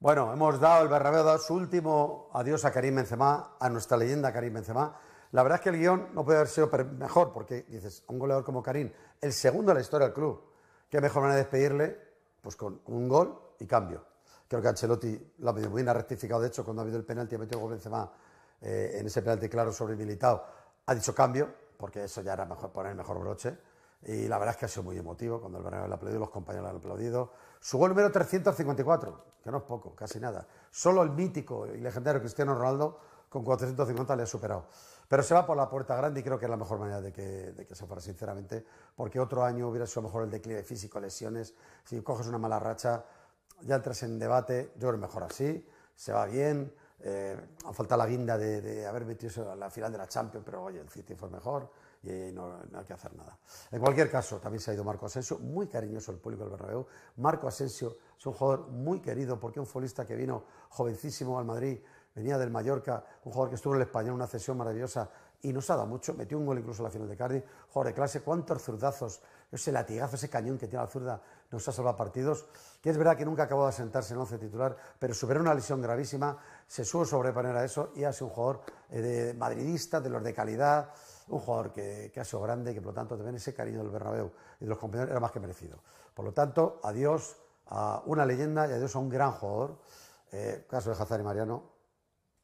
Bueno, hemos dado, el Bernabéu dado su último adiós a Karim Benzema, a nuestra leyenda Karim Benzema. La verdad es que el guión no puede haber sido mejor, porque dices, un goleador como Karim, el segundo de la historia del club, qué mejor manera de despedirle, pues con un gol y cambio. Creo que Ancelotti lo ha ha rectificado, de hecho, cuando ha habido el penalti, ha metido gol Benzema eh, en ese penalti claro sobre ha dicho cambio, porque eso ya era mejor poner el mejor broche y la verdad es que ha sido muy emotivo cuando el Bernabéu le aplaudido, los compañeros le han aplaudido. Su gol número 354, que no es poco, casi nada. Solo el mítico y legendario Cristiano Ronaldo con 450 le ha superado. Pero se va por la puerta grande y creo que es la mejor manera de que, de que se fuera, sinceramente, porque otro año hubiera sido mejor el declive físico, lesiones. Si coges una mala racha, ya entras en debate. Yo creo mejor así, se va bien. Eh, ha faltado la guinda de, haber metido en la final de la Champions, pero oye, el City fue mejor y no, hay que hacer nada. En cualquier caso, también se ha ido Marco Asensio, muy cariñoso el público del Bernabéu. Marco Asensio es un jugador muy querido porque un futbolista que vino jovencísimo al Madrid, venía del Mallorca, un jugador que estuvo en el Español, una cesión maravillosa y nos ha dado mucho. Metió un gol incluso en la final de Cardi. de clase, cuántos zurdazos. Ese latigazo, ese cañón que tiene la zurda nos ha salvado partidos. Que es verdad que nunca acabó de sentarse en el titular, pero superó una lesión gravísima, se supo sobreponer a eso y ha sido un jugador eh, de madridista, de los de calidad, un jugador que, ha sido grande y que por lo tanto también ese cariño del Bernabéu y de los compañeros era más que merecido. Por lo tanto, adiós a una leyenda y adiós a un gran jugador. Eh, caso de Hazard y Mariano,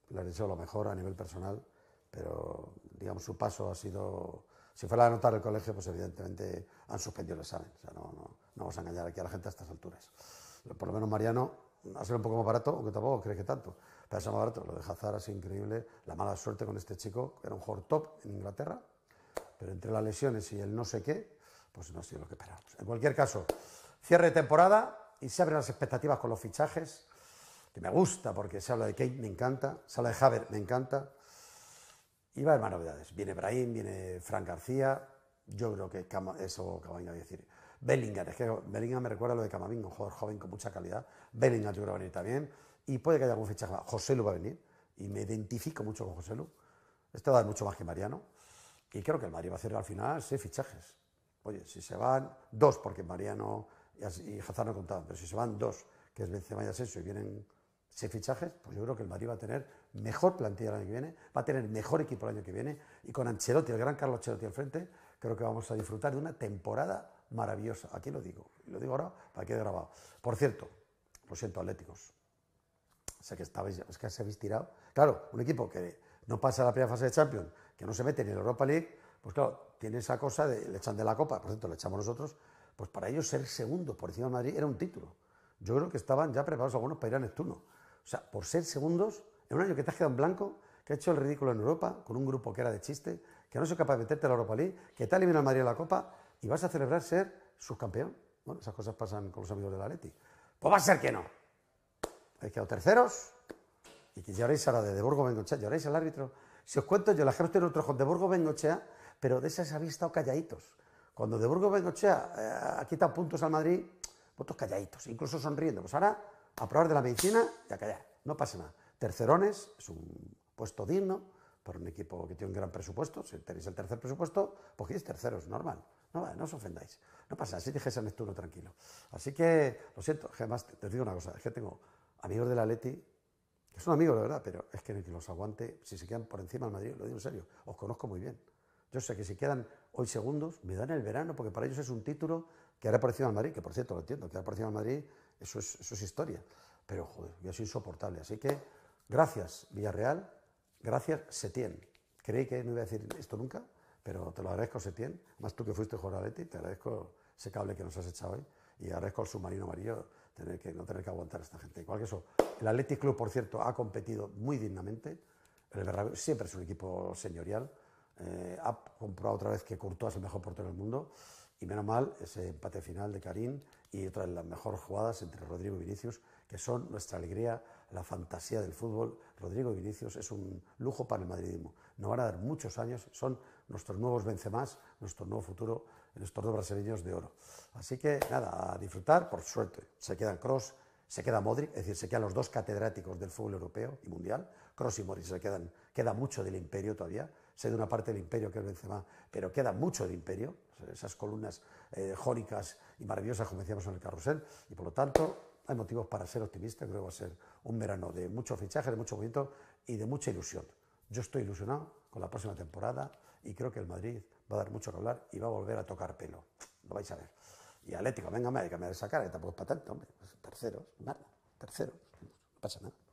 les deseo lo mejor a nivel personal pero digamos su paso ha sido, si fuera a anotar el colegio, pues evidentemente han suspendido el examen, o sea, no, vamos a engañar aquí a la gente a estas alturas. Por lo menos Mariano ha sido un poco más barato, aunque tampoco cree que tanto, pero es sido más barato, lo de Hazard ha increíble, la mala suerte con este chico, era un jugador top en Inglaterra, pero entre las lesiones y el no sé qué, pues no ha sido lo que esperábamos. En cualquier caso, cierre temporada y se abren las expectativas con los fichajes, que me gusta porque se habla de Kate, me encanta, se habla de Javier me encanta, y va a haber más novedades. Viene Brahim, viene Frank García. Yo creo que eso Camavinga va a decir. Bellingham, es que Bellingham me recuerda lo de Camavinga, un jugador joven con mucha calidad. Bellingham yo creo que va a venir también. Y puede que haya algún fichaje más. José Lu va a venir. Y me identifico mucho con José Lu. Este va a dar mucho más que Mariano. Y creo que el Madrid va a hacer al final seis fichajes. Oye, si se van dos, porque Mariano y Hazard no contaban, pero si se van dos, que es Benzema y Asensio, y vienen se fichajes, pues yo creo que el Madrid va a tener mejor plantilla el año que viene, va a tener mejor equipo el año que viene, y con Ancelotti, el gran Carlos Ancelotti al frente, creo que vamos a disfrutar de una temporada maravillosa. Aquí lo digo, lo digo ahora para que quede grabado. Por cierto, lo siento, Atléticos, sé que estabais, es que se habéis tirado. Claro, un equipo que no pasa la primera fase de Champions, que no se mete ni en Europa League, pues claro, tiene esa cosa de le echan de la copa, por cierto, le echamos nosotros, pues para ellos ser segundo por encima de Madrid era un título. Yo creo que estaban ya preparados algunos para ir a Neptuno o sea, por ser segundos, en un año que te has quedado en blanco, que has hecho el ridículo en Europa, con un grupo que era de chiste, que no soy capaz de meterte a la Europa League, que te ha eliminado el Madrid en la Copa y vas a celebrar ser subcampeón. Bueno, esas cosas pasan con los amigos del Atleti. Pues va a ser que no. que quedado terceros y que lloréis ahora de, de Borgo Bengochea, lloréis al árbitro. Si os cuento yo, la gente en otro de Burgo Bengochea, pero de esas habéis estado calladitos. Cuando de Borgo Bengochea eh, quita puntos al Madrid, vosotros calladitos, incluso sonriendo. Pues ahora probar de la medicina y a no pasa nada. Tercerones es un puesto digno para un equipo que tiene un gran presupuesto. Si tenéis el tercer presupuesto, pues quieres terceros, normal. No, os ofendáis. No pasa, así dije a Neptuno tranquilo. Así que, lo siento, además te, digo una cosa, es que tengo amigos la Atleti, que son amigos, la verdad, pero es que en que los aguante, si se quedan por encima del Madrid, lo digo en serio, os conozco muy bien. Yo sé que si quedan hoy segundos, me dan el verano, porque para ellos es un título que hará por encima del Madrid, que por cierto lo entiendo, que ha por encima Madrid eso es, historia. Pero, joder, insoportable. Así que, gracias, Villarreal. Gracias, Setién. Creí que no iba a decir esto nunca, pero te lo agradezco, Setién. Más tú que fuiste jugador de te agradezco ese cable que nos has echado hoy. Y agradezco al submarino amarillo tener que, no tener que aguantar a esta gente. Igual que eso, el Athletic Club, por cierto, ha competido muy dignamente. El siempre es un equipo señorial. Eh, ha comprobado otra vez que Courtois es el mejor portero del mundo. Y menos mal ese empate final de Karim y otra de las mejores jugadas entre Rodrigo y Vinicius, que son nuestra alegría, la fantasía del fútbol. Rodrigo y Vinicius es un lujo para el madridismo. Nos van a dar muchos años, son nuestros nuevos Benzemás, nuestro nuevo futuro, nuestros dos brasileños de oro. Así que nada, a disfrutar, por suerte. Se quedan Cross, se queda Modric, es decir, se quedan los dos catedráticos del fútbol europeo y mundial. Cross y Modric se quedan, queda mucho del imperio todavía sé de una parte del imperio que es Benzema, pero queda mucho de imperio, esas columnas eh, jónicas y maravillosas como decíamos en el carrusel, y por lo tanto hay motivos para ser optimista, creo que va a ser un verano de mucho fichaje, de mucho movimiento y de mucha ilusión. Yo estoy ilusionado con la próxima temporada y creo que el Madrid va a dar mucho que hablar y va a volver a tocar pelo, lo vais a ver. Y Atlético, venga, me ha que sacar, que tampoco es para tanto, hombre, pues terceros, nada, terceros, no pasa nada.